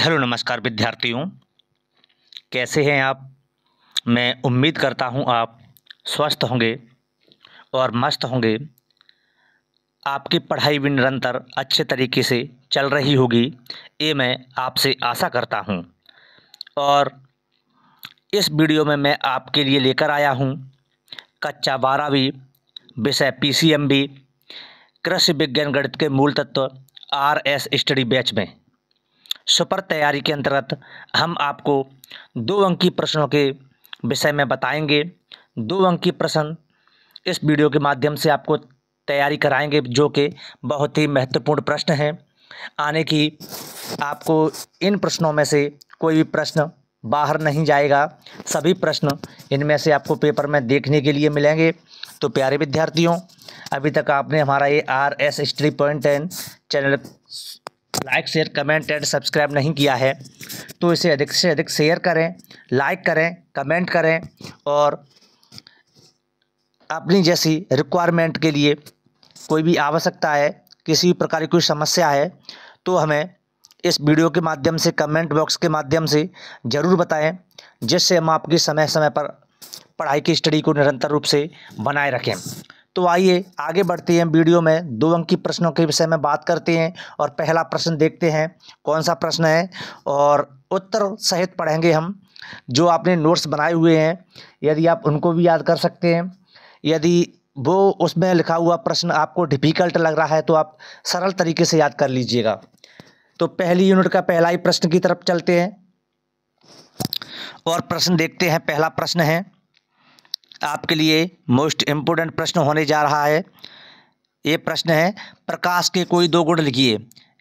hello नमस्कार विद्यार्थियों कैसे हैं आप मैं उम्मीद करता हूं आप स्वस्थ होंगे और मस्त होंगे आपकी पढ़ाई भी निरंतर अच्छे तरीके से चल रही होगी ये मैं आपसे आशा करता हूं और इस वीडियो में मैं आपके लिए लेकर आया हूं कच्चा बारहवीं विषय पीसीएमबी कृषि विज्ञान गणित के मूल तत्व आर एस स्टडी बैच में सुपर तैयारी के अंतर्गत हम आपको दो अंक की प्रश्नों के विषय में बताएंगे दो अंक की प्रश्न इस वीडियो के माध्यम से आपको तैयारी कराएंगे जो कि बहुत ही महत्वपूर्ण प्रश्न हैं आने की आपको इन प्रश्नों में से कोई भी प्रश्न बाहर नहीं जाएगा सभी प्रश्न इनमें से आपको पेपर में देखने के लिए मिलेंगे तो प्यारे विद्यार्थियों अभी तक आपने हमारा ये R S history point ten channel like share comment and subscribe नहीं किया है तो इसे अधिक से अधिक शेयर करें लाइक करें कमेंट करें और अपनी जैसी रिक्वायरमेंट के लिए कोई भी आवश्यकता है किसी भी प्रकार की कोई समस्या है तो हमें इस वीडियो के माध्यम से कमेंट बॉक्स के माध्यम से ज़रूर बताएं जिससे हम आपकी समय समय पर पढ़ाई की स्टडी को निरंतर रूप से बनाए रखें तो आइए आगे बढ़ते हैं वीडियो में दो अंकी प्रश्नों के विषय में बात करते हैं और पहला प्रश्न देखते हैं कौन सा प्रश्न है और उत्तर सहित पढ़ेंगे हम जो आपने नोट्स बनाए हुए हैं यदि आप उनको भी याद कर सकते हैं यदि वो उसमें लिखा हुआ प्रश्न आपको डिफ़िकल्ट लग रहा है तो आप सरल तरीके से याद कर लीजिएगा तो पहली यूनिट का पहला ही प्रश्न की तरफ चलते हैं और प्रश्न देखते हैं पहला प्रश्न है आपके लिए मोस्ट इम्पोर्टेंट प्रश्न होने जा रहा है ये प्रश्न है प्रकाश के कोई दो गुण लिखिए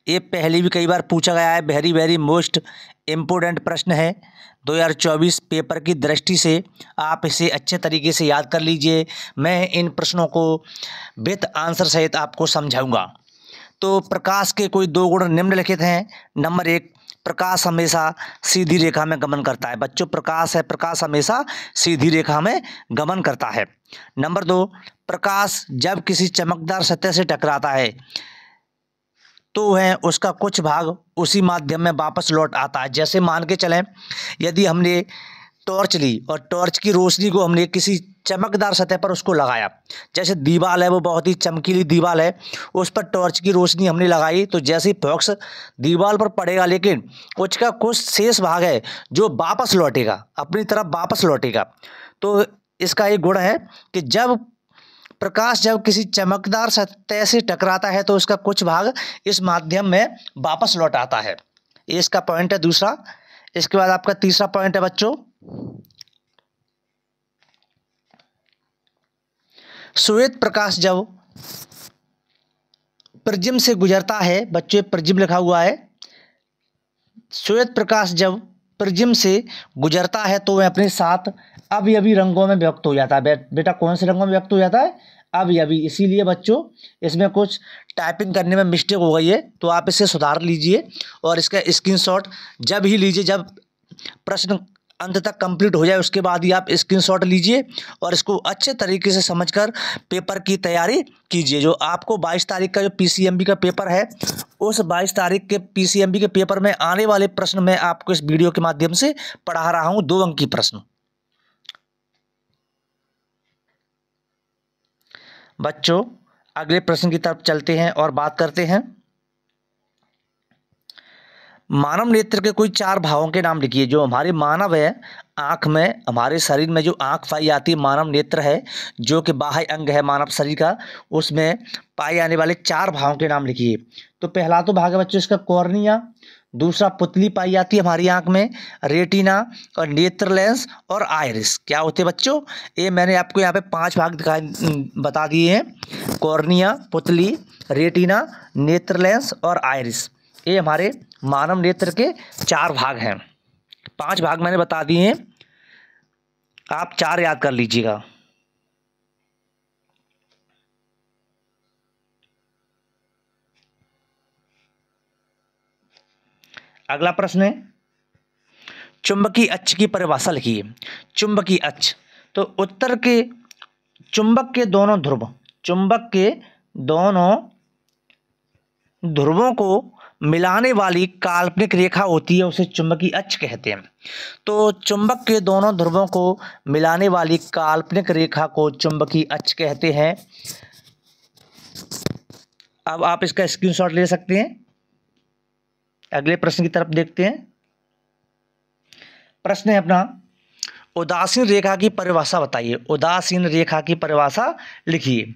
ये पहले भी कई बार पूछा गया है वेरी वेरी मोस्ट इम्पोर्टेंट प्रश्न है 2024 पेपर की दृष्टि से आप इसे अच्छे तरीके से याद कर लीजिए मैं इन प्रश्नों को विथ आंसर सहित आपको समझाऊंगा तो प्रकाश के कोई दो गुण निम्नलिखित हैं नंबर एक प्रकाश हमेशा सीधी रेखा में गमन करता है बच्चों प्रकाश है प्रकाश हमेशा सीधी रेखा में गमन करता है नंबर दो प्रकाश जब किसी चमकदार सतह से टकराता है तो है उसका कुछ भाग उसी माध्यम में वापस लौट आता है जैसे मान के चलें यदि हमने टॉर्च ली और टॉर्च की रोशनी को हमने किसी चमकदार सतह पर उसको लगाया जैसे दीवाल है वो बहुत ही चमकीली दीवाल है उस पर टॉर्च की रोशनी हमने लगाई तो जैसे ही फॉक्स दीवाल पर पड़ेगा लेकिन उसका कुछ शेष भाग है जो वापस लौटेगा अपनी तरफ वापस लौटेगा तो इसका एक गुण है कि जब प्रकाश जब किसी चमकदार सतह से टकराता है तो उसका कुछ भाग इस माध्यम में वापस लौट आता है इसका पॉइंट है दूसरा इसके बाद आपका तीसरा पॉइंट है बच्चों श्वेत प्रकाश जब प्रजिम से गुजरता है बच्चे प्रजिम लिखा हुआ है श्वेत प्रकाश जब प्रजिम से गुजरता है तो वह अपने साथ अभी अभी रंगों में व्यक्त हो जाता है बेटा कौन से रंगों में व्यक्त हो जाता है अभी अभी इसीलिए बच्चों इसमें कुछ टाइपिंग करने में मिस्टेक हो गई है तो आप इसे सुधार लीजिए और इसका स्क्रीनशॉट जब ही लीजिए जब प्रश्न अंत तक कंप्लीट हो जाए उसके बाद ही आप स्क्रीनशॉट लीजिए और इसको अच्छे तरीके से समझकर पेपर की तैयारी कीजिए जो आपको 22 तारीख का जो पीसीएमबी का पेपर है उस 22 तारीख के पीसीएमबी के पेपर में आने वाले प्रश्न मैं आपको इस वीडियो के माध्यम से पढ़ा रहा हूँ दो अंकी की प्रश्न बच्चों अगले प्रश्न की तरफ चलते हैं और बात करते हैं मानव नेत्र के कोई चार भावों के नाम लिखिए जो हमारे मानव है आँख में हमारे शरीर में जो आँख पाई जाती है मानव नेत्र है जो कि बाह्य अंग है मानव शरीर का उसमें पाए जाने वाले चार भावों के नाम लिखिए तो पहला तो भाग है बच्चों इसका कॉर्निया दूसरा पुतली पाई जाती है हमारी आंख में रेटिना और नेत्र लेंस और आयरिस क्या होते हैं बच्चों ये मैंने आपको यहाँ पे पांच भाग दिखाए बता दिए हैं कॉर्निया पुतली रेटिना नेत्र लेंस और आयरिस ये हमारे मानव नेत्र के चार भाग हैं पांच भाग मैंने बता दिए हैं आप चार याद कर लीजिएगा अगला प्रश्न है चुंबकीय अक्ष की परिभाषा लिखिए चुंबकीय अक्ष तो उत्तर के चुंबक के दोनों ध्रुव चुंबक के दोनों ध्रुवों को मिलाने वाली काल्पनिक रेखा होती है उसे चुंबकीय अक्ष कहते हैं तो चुंबक के दोनों ध्रुवों को मिलाने वाली काल्पनिक रेखा को चुंबकीय अक्ष कहते हैं अब आप इसका स्क्रीनशॉट ले सकते हैं अगले प्रश्न की तरफ देखते हैं प्रश्न है अपना उदासीन रेखा की परिभाषा बताइए उदासीन रेखा की परिभाषा लिखिए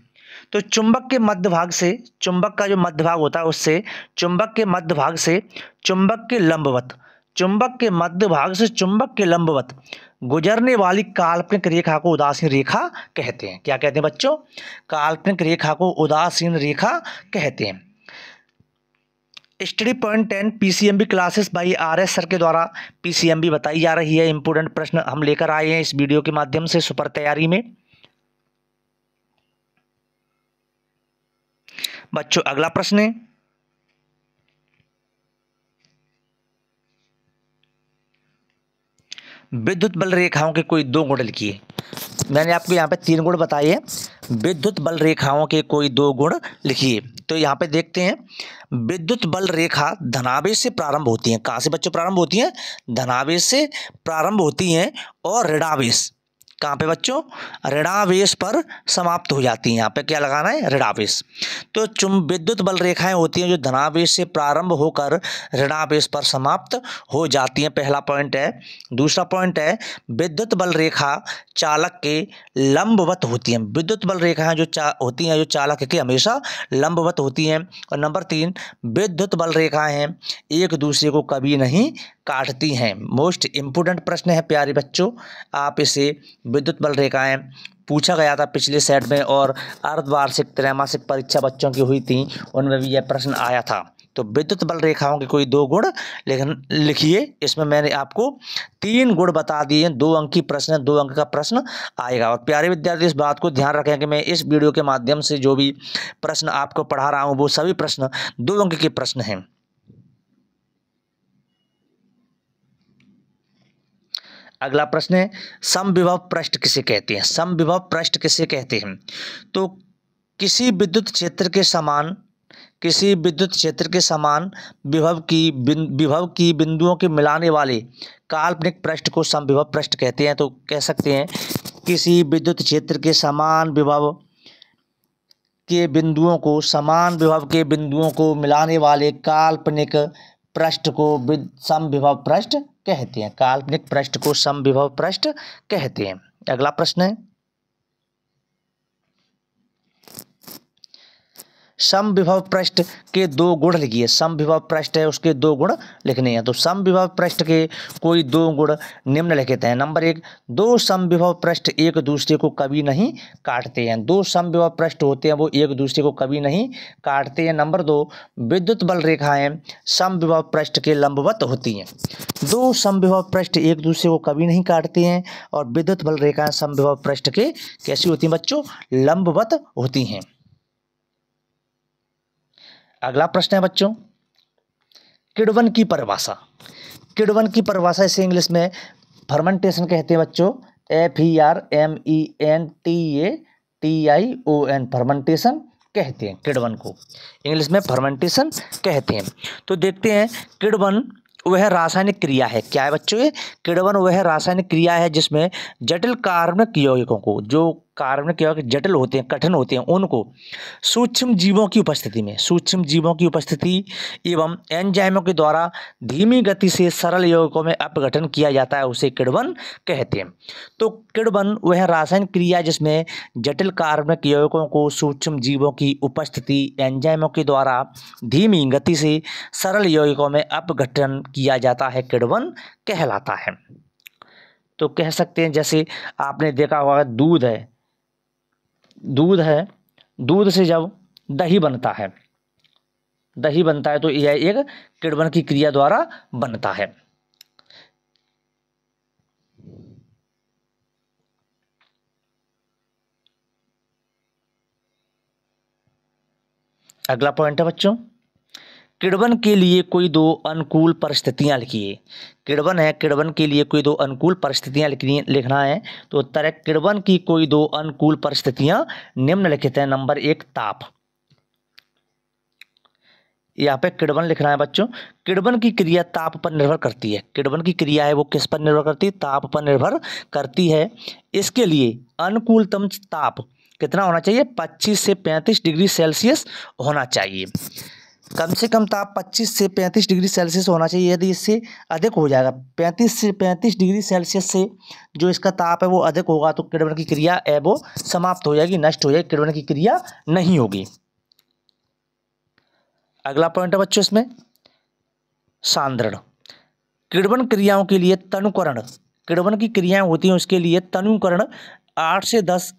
तो चुंबक के मध्य भाग से चुंबक का जो मध्य भाग होता है उससे चुंबक के मध्य भाग से चुंबक के लंबवत चुंबक के मध्य भाग से चुंबक के लंबवत गुजरने वाली काल्पनिक रेखा को उदासीन रेखा कहते हैं क्या कहते हैं बच्चों काल्पनिक रेखा को उदासीन रेखा कहते हैं study point ten PCMB classes by RS sir के द्वारा पीसीएमबी बताई जा रही है इंपोर्टेंट प्रश्न हम लेकर आए हैं इस वीडियो के माध्यम से सुपर तैयारी में बच्चों अगला प्रश्न है विद्युत बल रेखाओं के कोई दो गुण लिखिए मैंने आपको यहाँ पे तीन गुण बताए विद्युत बल रेखाओं के कोई दो गुण लिखिए तो यहाँ पे देखते हैं विद्युत बल रेखा धनावेश से प्रारंभ होती है कहाँ से बच्चों प्रारंभ होती है धनावेश से प्रारंभ होती है और ऋणावेश कहाँ पे बच्चों ऋणावेश पर समाप्त हो जाती हैं यहाँ पे क्या लगाना है ऋणावेश तो चुम विद्युत बल रेखाएं होती हैं जो धनावेश से प्रारंभ होकर ऋणावेश पर समाप्त हो जाती हैं पहला पॉइंट है दूसरा पॉइंट है विद्युत बल रेखा चालक के लंबवत होती हैं विद्युत बल रेखाएं जो चा होती हैं जो चालक के हमेशा लंबवत होती हैं और नंबर तीन विद्युत बल रेखाएँ एक दूसरे को कभी नहीं काटती हैं मोस्ट इम्पोर्टेंट प्रश्न है प्यारे बच्चों आप इसे विद्युत बल रेखाएं पूछा गया था पिछले सेट में और अर्धवार्षिक त्रैमासिक परीक्षा बच्चों की हुई थी उनमें भी यह प्रश्न आया था तो विद्युत बल रेखाओं के कोई दो गुण लेकिन लिखिए इसमें मैंने आपको तीन गुण बता दिए हैं दो अंक की प्रश्न दो अंक का प्रश्न आएगा और प्यारे विद्यार्थी इस बात को ध्यान रखें कि मैं इस वीडियो के माध्यम से जो भी प्रश्न आपको पढ़ा रहा हूँ वो सभी प्रश्न दो अंक के प्रश्न हैं अगला प्रश्न है समविभव पृष्ठ किसे कहते हैं समविभव पृष्ठ किसे कहते हैं तो किसी विद्युत क्षेत्र के समान किसी विद्युत क्षेत्र के समान विभव की विभव की बिंदुओं के मिलाने वाले काल्पनिक पृष्ठ को समविभव पृष्ठ कहते हैं तो कह सकते हैं किसी विद्युत क्षेत्र के समान विभव के बिंदुओं को समान विभव के बिंदुओं को मिलाने वाले काल्पनिक पृष्ठ को समविभव पृष्ठ कहते हैं काल्पनिक पृष्ठ को समविभव पृष्ठ कहते हैं अगला प्रश्न है सम विभव पृष्ठ के दो गुण लिखिए सम विभव पृष्ठ है उसके दो गुण लिखने हैं तो सम विभव पृष्ठ के कोई दो गुण निम्न लिखते हैं नंबर एक दो सम विभव पृष्ठ एक दूसरे को कभी नहीं काटते हैं दो सम विभव पृष्ठ होते हैं वो एक दूसरे को कभी नहीं काटते हैं नंबर दो विद्युत बल रेखाएं सम विभव पृष्ठ के लंबवत होती हैं दो समविभव पृष्ठ एक दूसरे को कभी नहीं काटते हैं और विद्युत बल रेखाएं समविभव पृष्ठ के कैसी होती हैं बच्चों लंबवत होती हैं अगला प्रश्न है बच्चों किडवन की परिभाषा किडवन की परिभाषा इसे इंग्लिश में फर्मेंटेशन कहते हैं बच्चों F E R M E N T A T I O N fermentation कहते हैं किडवन को इंग्लिश में फर्मेंटेशन कहते हैं तो देखते हैं किडवन वह रासायनिक क्रिया है क्या है बच्चों ये किडवन वह रासायनिक क्रिया है जिसमें जटिल कार्बनिक यौगिकों को जो कार्बनिक यौगिक जटिल होते हैं कठिन होते हैं उनको सूक्ष्म जीवों की उपस्थिति में सूक्ष्म जीवों की उपस्थिति एवं एंजाइमों के द्वारा धीमी गति से सरल यौगिकों में अपघटन किया जाता है उसे किड़वन कहते हैं तो किड़वन वह रासायनिक क्रिया जिसमें जटिल कार्बनिक यौगिकों को सूक्ष्म जीवों की उपस्थिति एंजाइमों के द्वारा धीमी गति से सरल यौगिकों में अपघटन किया जाता है किड़वन कहलाता है तो कह सकते हैं जैसे आपने देखा होगा दूध है दूध है दूध से जब दही बनता है दही बनता है तो यह एक किड़वन की क्रिया द्वारा बनता है अगला पॉइंट है बच्चों किड़वन के लिए कोई दो अनुकूल परिस्थितियाँ लिखिए किड़वन है किड़वन के लिए कोई दो अनुकूल परिस्थितियाँ लिखनी लिखना है तो उत्तर है किड़वन की कोई दो अनुकूल परिस्थितियाँ निम्नलिखित हैं नंबर एक ताप यहाँ पे किड़वन लिखना है बच्चों किड़वन की क्रिया ताप पर निर्भर करती है किड़वन की क्रिया है वो किस पर निर्भर करती है ताप पर निर्भर करती है इसके लिए अनुकूलतम ताप कितना होना चाहिए 25 से 35 डिग्री सेल्सियस होना चाहिए कम से कम ताप तो 25 से 35 डिग्री सेल्सियस होना चाहिए यदि इससे अधिक हो जाएगा 35 से 35 डिग्री सेल्सियस से जो इसका ताप है वो अधिक होगा तो किण्वन की क्रिया है वो समाप्त हो जाएगी नष्ट हो जाएगी किण्वन की क्रिया नहीं होगी अगला पॉइंट है बच्चों इसमें सांद्रण किण्वन क्रियाओं के लिए तनुकरण किण्वन की क्रियाएं होती हैं उसके लिए तनुकरण आठ से दस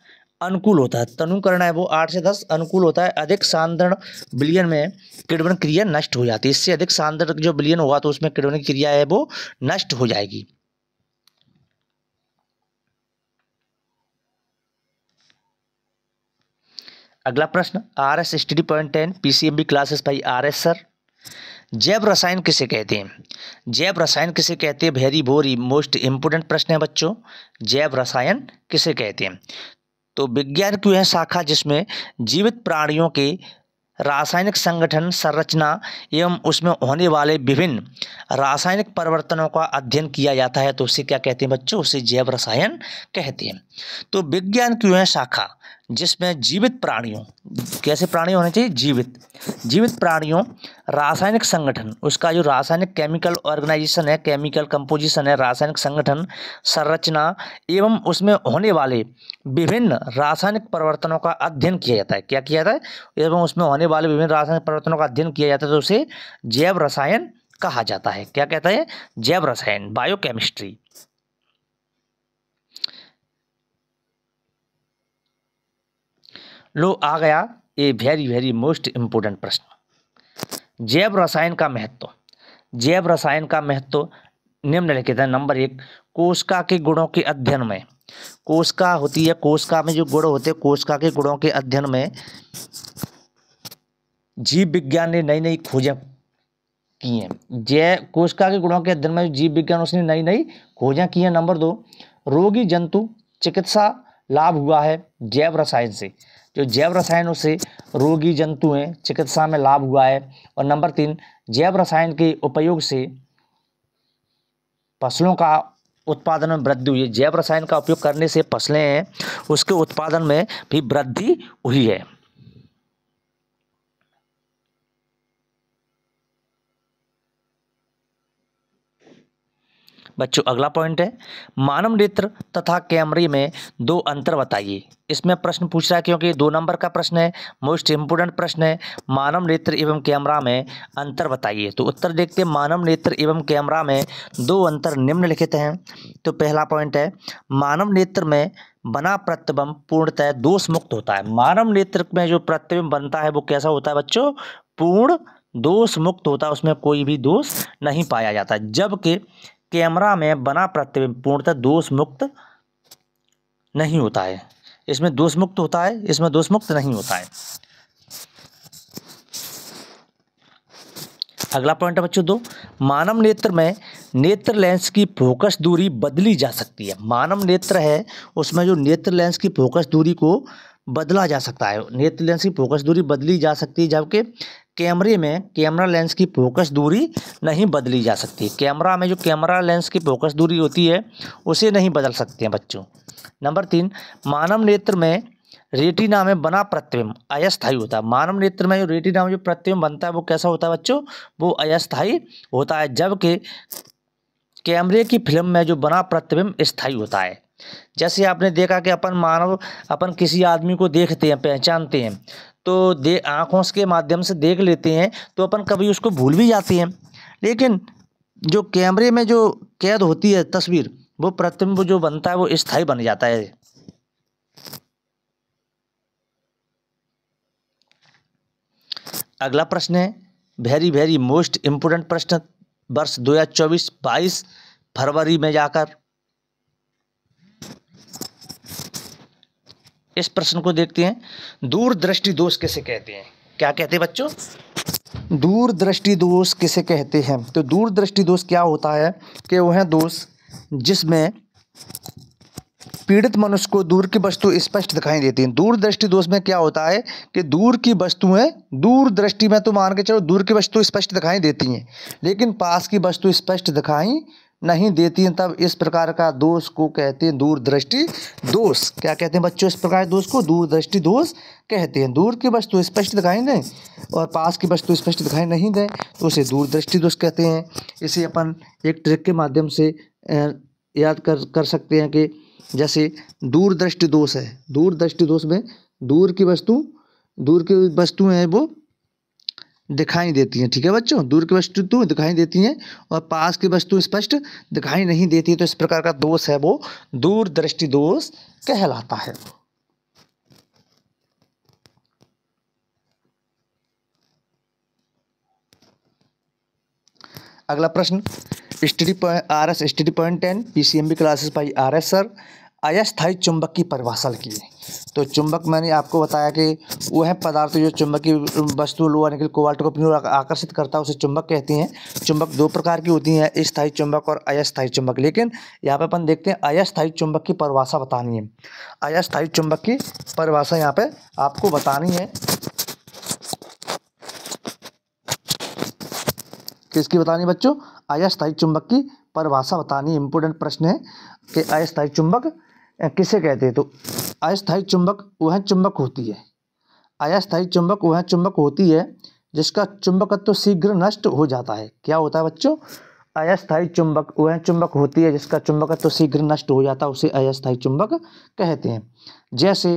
अनुकूल होता है तनुकरण है वो आठ से दस अनुकूल होता है अधिक सांद्रण बिलियन में किडवन क्रिया नष्ट हो जाती है इससे अधिक सांद्रण जो बिलियन होगा तो उसमें किडवन की क्रिया है वो नष्ट हो जाएगी अगला प्रश्न R S study point ten PCMB classes भाई आर एस सर जैव रसायन किसे कहते हैं जैव रसायन किसे कहते हैं वेरी बोरी मोस्ट इंपोर्टेंट प्रश्न है बच्चों जैव रसायन किसे कहते हैं तो विज्ञान की वह शाखा जिसमें जीवित प्राणियों के रासायनिक संगठन संरचना एवं उसमें होने वाले विभिन्न रासायनिक परिवर्तनों का अध्ययन किया जाता है तो उसे क्या कहते हैं बच्चों उसे जैव रसायन कहते हैं तो विज्ञान की वह शाखा जिसमें जीवित प्राणियों कैसे प्राणी होने चाहिए जीवित जीवित प्राणियों रासायनिक संगठन उसका जो रासायनिक केमिकल ऑर्गेनाइजेशन है केमिकल कंपोजिशन है रासायनिक संगठन संरचना एवं उसमें होने वाले विभिन्न रासायनिक परिवर्तनों का अध्ययन किया जाता है क्या किया जाता है एवं उसमें होने वाले विभिन्न रासायनिक परिवर्तनों का अध्ययन किया जाता है तो उसे जैव रसायन कहा जाता है क्या कहता है जैव रसायन बायोकेमिस्ट्री लो आ गया ये वेरी वेरी मोस्ट इम्पोर्टेंट प्रश्न जैव रसायन का महत्व जैव रसायन का महत्व निम्नलिखित है नंबर एक कोशिका के गुणों के अध्ययन में कोशिका होती है कोशिका में जो गुण होते हैं कोशिका के गुणों के अध्ययन में जीव विज्ञान ने नई नई खोजें की हैं जैव कोशिका के गुणों के अध्ययन में जीव विज्ञान उसने नई नई खोजें की हैं नंबर दो रोगी जंतु चिकित्सा लाभ हुआ है जैव रसायन से जो जैव रसायनों से रोगी जंतुएं चिकित्सा में लाभ हुआ है और नंबर तीन जैव रसायन के उपयोग से फसलों का उत्पादन में वृद्धि हुई है जैव रसायन का उपयोग करने से फसलें हैं उसके उत्पादन में भी वृद्धि हुई है बच्चों अगला पॉइंट है मानव नेत्र तथा कैमरे में दो अंतर बताइए इसमें प्रश्न पूछ रहा है क्योंकि दो नंबर का प्रश्न है मोस्ट इम्पोर्टेंट प्रश्न है मानव नेत्र एवं कैमरा में अंतर बताइए तो उत्तर देखते हैं मानव नेत्र एवं कैमरा में दो अंतर निम्नलिखित हैं तो पहला पॉइंट है मानव नेत्र में बना प्रतिबिंब पूर्णतः दोष मुक्त होता है मानव नेत्र में जो प्रतिबिंब बनता है वो कैसा होता है बच्चों पूर्ण दोष मुक्त होता है उसमें कोई भी दोष नहीं पाया जाता जबकि कैमरा में बना प्रतिबिंब पूर्णतः दोष मुक्त नहीं होता है इसमें दोष मुक्त होता है इसमें दोष मुक्त नहीं होता है अगला पॉइंट है बच्चों दो मानव नेत्र में नेत्र लेंस की फोकस दूरी बदली जा सकती है मानव नेत्र है उसमें जो नेत्र लेंस की फोकस दूरी को बदला जा सकता है नेत्र लेंस की फोकस दूरी बदली जा सकती है जबकि कैमरे में कैमरा लेंस की फोकस दूरी नहीं बदली जा सकती कैमरा में जो कैमरा लेंस की फोकस दूरी होती है उसे नहीं बदल सकते हैं बच्चों नंबर तीन मानव नेत्र में रेटिना में बना प्रतिबिंब अयस्थाई होता है मानव नेत्र में जो रेटिना में जो प्रतिबिंब बनता है वो कैसा होता है बच्चों वो अयस्थाई होता है जबकि कैमरे की फिल्म में जो बना प्रतिबिंब स्थाई होता है जैसे आपने देखा कि अपन मानव अपन किसी आदमी को देखते हैं पहचानते हैं तो दे आँखों के माध्यम से देख लेते हैं तो अपन कभी उसको भूल भी जाते हैं लेकिन जो कैमरे में जो कैद होती है तस्वीर वो प्रतिम्ब जो बनता है वो स्थायी बन जाता है अगला प्रश्न है वेरी वेरी मोस्ट इम्पोर्टेंट प्रश्न वर्ष दो हज़ार चौबीस बाईस फरवरी में जाकर इस प्रश्न को देखते हैं दूरदृष्टि दोष किसे कहते हैं क्या कहते हैं बच्चों दूरदृष्टि दोष किसे कहते हैं तो दूरदृष्टि दोष क्या होता है कि वह दोष जिसमें पीड़ित मनुष्य को दूर की वस्तु स्पष्ट दिखाई देती है दूरदृष्टि दोष में क्या होता है कि दूर की वस्तुएं दूरदृष्टि में तो मान के चलो दूर की वस्तु स्पष्ट दिखाई देती हैं लेकिन पास की वस्तु स्पष्ट दिखाई नहीं देती हैं तब इस प्रकार का दोष को कहते हैं दूरदृष्टि दोष क्या कहते हैं बच्चों इस प्रकार दोष को दूरदृष्टि दोष कहते हैं दूर की वस्तु स्पष्ट दिखाई दें और पास की वस्तु स्पष्ट दिखाई नहीं दें तो उसे दूरदृष्टि दोष कहते हैं इसे अपन एक ट्रिक के माध्यम से याद कर कर सकते हैं कि जैसे दूरदृष्टि दोष है दूरदृष्टि दोष में दूर की वस्तु दूर की वस्तु हैं वो दिखाई देती हैं ठीक है बच्चों दूर की वस्तु तो दिखाई देती हैं और पास की वस्तु स्पष्ट दिखाई नहीं देती तो इस प्रकार का दोष है वो दूरदृष्टि दोष कहलाता है अगला प्रश्न study point R S study point ten P C M B classes by R S sir अस्थायी चुंबक की परिभाषा लिखिए तो चुंबक मैंने आपको बताया कि वह पदार्थ जो चुंबकीय वस्तु लोहा निकल कोवाल्ट को अपनी ओर आकर्षित करता है उसे चुंबक कहती हैं चुंबक दो प्रकार की होती हैं स्थायी चुंबक और अस्थायी चुंबक लेकिन यहाँ पर अपन देखते हैं अस्थायी चुंबक की परिभाषा बतानी है अस्थायी चुंबक की परिभाषा यहाँ पर आपको बतानी है किसकी बतानी बच्चों अस्थायी चुंबक की परिभाषा बतानी इंपोर्टेंट प्रश्न है कि अस्थायी चुंबक किसे कहते हैं तो अस्थायी चुंबक वह चुंबक होती है अस्थायी चुंबक वह चुंबक होती है जिसका चुंबकत्व तो शीघ्र नष्ट हो जाता है क्या होता है बच्चों अस्थायी चुंबक वह चुंबक होती है जिसका चुंबकत्व तो शीघ्र नष्ट हो जाता है उसे अस्थायी चुंबक कहते हैं जैसे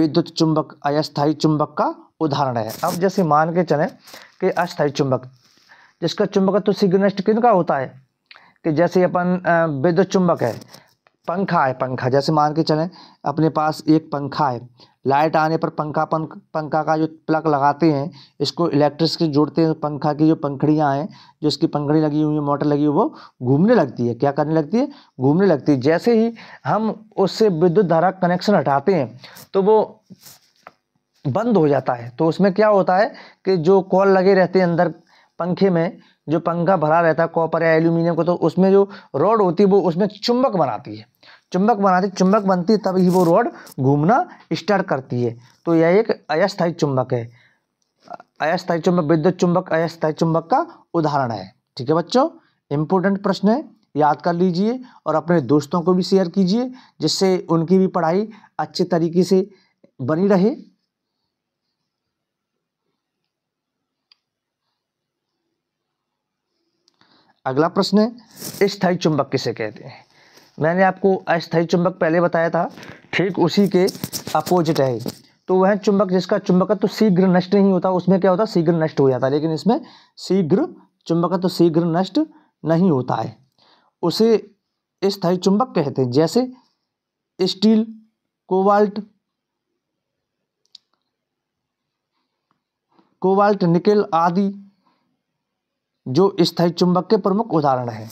विद्युत चुंबक अस्थायी चुंबक का उदाहरण है अब जैसे मान के चले कि अस्थायी चुंबक जिसका चुंबकत्व तो शीघ्र नष्ट किन का होता है कि जैसे अपन विद्युत चुंबक है पंखा है पंखा जैसे मान के चलें अपने पास एक पंखा है लाइट आने पर पंखा पंख पंखा का जो प्लग लगाते हैं इसको इलेक्ट्रिक से जोड़ते हैं तो पंखा की जो पंखड़ियाँ हैं जो इसकी पंखड़ी लगी हुई है मोटर लगी हुई वो घूमने लगती है क्या करने लगती है घूमने लगती है जैसे ही हम उससे विद्युत धारा कनेक्शन हटाते हैं तो वो बंद हो जाता है तो उसमें क्या होता है कि जो कॉल लगे रहते हैं अंदर पंखे में जो पंखा भरा रहता है कॉपर या एल्यूमिनियम को तो उसमें जो रॉड होती है वो उसमें चुंबक बनाती है चुंबक बनाती चुंबक बनती तब ही वो रोड घूमना स्टार्ट करती है तो यह एक अस्थायी चुंबक है अयस्थायी चुंबक विद्युत चुंबक अस्थायी चुंबक का उदाहरण है ठीक है बच्चों इंपोर्टेंट प्रश्न है याद कर लीजिए और अपने दोस्तों को भी शेयर कीजिए जिससे उनकी भी पढ़ाई अच्छे तरीके से बनी रहे अगला प्रश्न है स्थायी चुंबक किसे कहते हैं मैंने आपको अस्थायी चुंबक पहले बताया था ठीक उसी के अपोजिट है तो वह चुंबक जिसका चुंबकत्व तो शीघ्र नष्ट नहीं होता उसमें क्या होता शीघ्र नष्ट हो जाता है लेकिन इसमें शीघ्र चुंबकत्व तो शीघ्र नष्ट नहीं होता है उसे स्थायी चुंबक कहते हैं जैसे स्टील कोवाल्ट कोवाल्ट निकेल आदि जो स्थायी चुंबक के प्रमुख उदाहरण हैं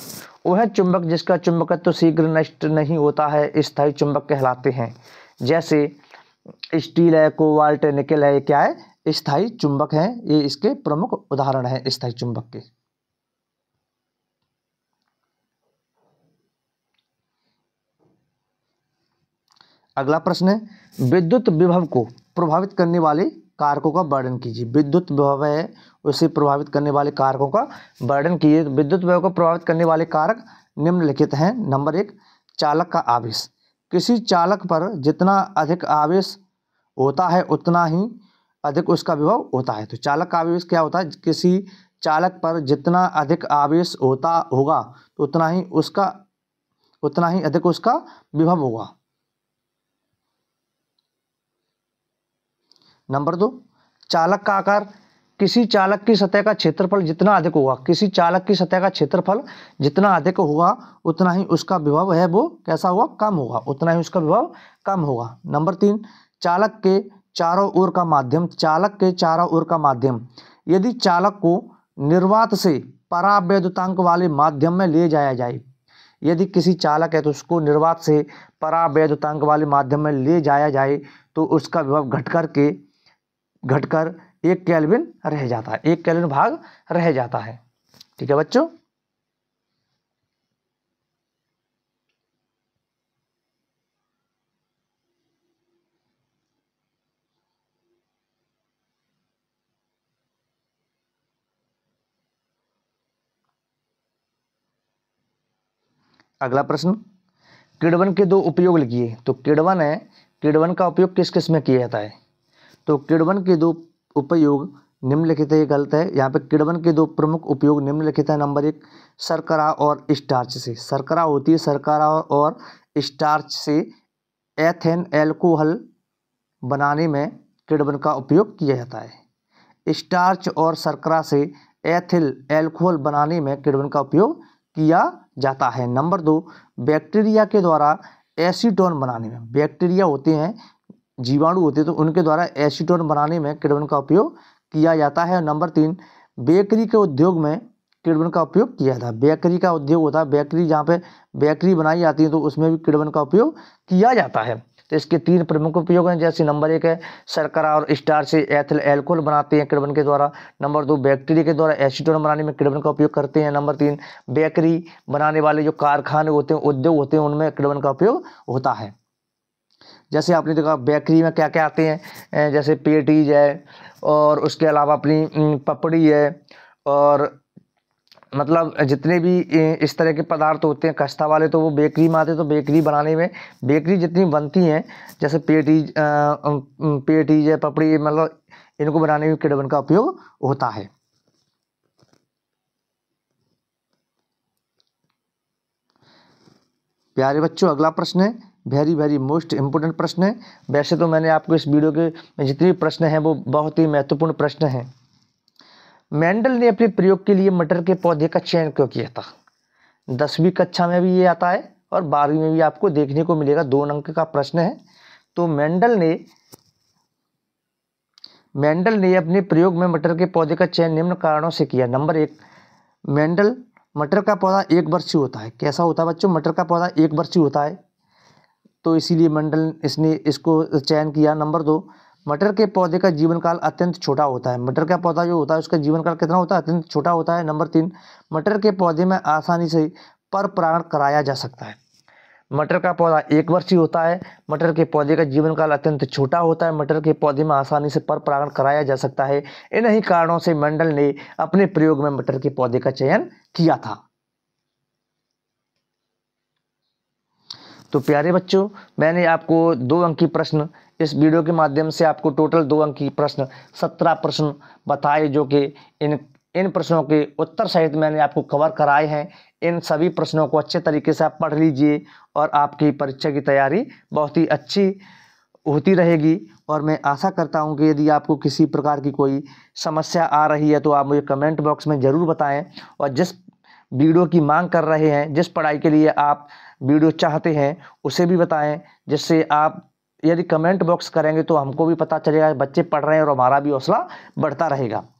वह चुंबक जिसका चुंबकत्व तो शीघ्र नष्ट नहीं होता है स्थायी चुंबक कहलाते हैं जैसे स्टील है कोवाल्ट निकल है क्या है स्थायी चुंबक है ये इसके प्रमुख उदाहरण है स्थायी चुंबक के अगला प्रश्न है विद्युत विभव को प्रभावित करने वाले कारकों का वर्णन कीजिए विद्युत विभव है उसे प्रभावित करने वाले कारकों का वर्णन कीजिए विद्युत विभव को प्रभावित करने वाले कारक निम्नलिखित हैं नंबर एक चालक का आवेश किसी चालक पर जितना अधिक आवेश होता है उतना ही अधिक उसका विभव होता है तो चालक का आवेश क्या होता है किसी चालक पर जितना अधिक आवेश होता होगा तो उतना ही उसका उतना ही अधिक उसका विभव होगा नंबर दो चालक का आकार किसी चालक की सतह का क्षेत्रफल जितना अधिक होगा किसी चालक की सतह का क्षेत्रफल जितना अधिक होगा उतना ही उसका विभव है वो कैसा होगा कम होगा उतना ही उसका विभव कम होगा नंबर तीन चालक के चारों ओर का माध्यम चालक के चारों ओर का माध्यम यदि चालक को निर्वात से परावैधतांक वाले माध्यम में ले जाया जाए यदि किसी चालक है तो उसको निर्वात से परावैधतांक वाले माध्यम में ले जाया जाए तो उसका विभव घट करके घटकर एक कैलविन रह जाता है एक कैलविन भाग रह जाता है ठीक है बच्चों अगला प्रश्न किडवन के दो उपयोग लिखिए तो किडवन है किडवन का उपयोग किस किस में किया जाता है तो किड़वन के दो उपयोग निम्नलिखित ये गलत है यहाँ पे किड़वन के दो प्रमुख उपयोग निम्नलिखित है नंबर एक शर्करा और स्टार्च से शर्करा होती है सरकरा और स्टार्च से एथेन एल्कोहल बनाने में किड़वन का उपयोग किया जाता है स्टार्च और शर्करा से एथिल एल्कोहल बनाने में किड़वन का उपयोग किया जाता है नंबर दो बैक्टीरिया के द्वारा एसीटोन बनाने में बैक्टीरिया होते हैं जीवाणु होते हैं तो उनके द्वारा एसीटोन बनाने में किण्वन का उपयोग किया जाता है नंबर तीन बेकरी के उद्योग में किड़बन का उपयोग किया जाता है बेकरी का उद्योग होता है बेकरी जहाँ पे बेकरी बनाई जाती है तो उसमें भी किड़बन का उपयोग किया जाता है तो इसके तीन प्रमुख उपयोग हैं जैसे नंबर एक है शर्करा और स्टार से एथल एल्कोहल बनाते हैं किड़बन के द्वारा नंबर दो बैक्टीरिया के द्वारा एसीटोन बनाने में किड़बन का उपयोग करते हैं नंबर तीन बेकरी बनाने वाले जो कारखाने होते हैं उद्योग होते हैं उनमें किण्वन का उपयोग होता है जैसे आपने देखा बेकरी में क्या क्या आते हैं जैसे पेटीज है और उसके अलावा अपनी पपड़ी है और मतलब जितने भी इस तरह के पदार्थ होते हैं कस्ता वाले तो वो बेकरी में आते तो बेकरी बनाने में बेकरी जितनी बनती हैं जैसे पेटीज पेटीज है पपड़ी मतलब इनको बनाने में किडबन का उपयोग होता है प्यारे बच्चों अगला प्रश्न है वेरी वेरी मोस्ट इम्पोर्टेंट प्रश्न है वैसे तो मैंने आपको इस वीडियो के जितने भी प्रश्न हैं वो बहुत ही महत्वपूर्ण प्रश्न हैं मेंडल ने अपने प्रयोग के लिए मटर के पौधे का चयन क्यों किया था दसवीं कक्षा में भी ये आता है और बारहवीं में भी आपको देखने को मिलेगा दो अंक का प्रश्न है तो मेंडल ने मेंडल ने अपने प्रयोग में मटर के पौधे का चयन निम्न कारणों से किया नंबर एक मेंडल मटर का पौधा एक वर्षीय होता है कैसा होता है बच्चों मटर का पौधा एक ही होता है तो इसीलिए मंडल इसने इसको चयन किया नंबर दो मटर के पौधे का जीवन काल अत्यंत छोटा होता है मटर का पौधा जो होता है उसका जीवन काल कितना होता है अत्यंत छोटा होता है नंबर तीन मटर के पौधे में आसानी से पर प्राण कराया जा सकता है मटर का पौधा एक वर्षीय होता है मटर के पौधे का जीवन काल अत्यंत छोटा होता है मटर के पौधे में आसानी से पर परागण कराया जा सकता है इन्हीं कारणों से मंडल ने अपने प्रयोग में मटर के पौधे का चयन किया था तो प्यारे बच्चों मैंने आपको दो अंक की प्रश्न इस वीडियो के माध्यम से आपको टोटल दो अंक की प्रश्न सत्रह प्रश्न बताए जो कि इन इन प्रश्नों के उत्तर सहित मैंने आपको कवर कराए हैं इन सभी प्रश्नों को अच्छे तरीके से आप पढ़ लीजिए और आपकी परीक्षा की तैयारी बहुत ही अच्छी होती रहेगी और मैं आशा करता हूं कि यदि आपको किसी प्रकार की कोई समस्या आ रही है तो आप मुझे कमेंट बॉक्स में ज़रूर बताएं और जिस वीडियो की मांग कर रहे हैं जिस पढ़ाई के लिए आप वीडियो चाहते हैं उसे भी बताएं जिससे आप यदि कमेंट बॉक्स करेंगे तो हमको भी पता चलेगा बच्चे पढ़ रहे हैं और हमारा भी हौसला बढ़ता रहेगा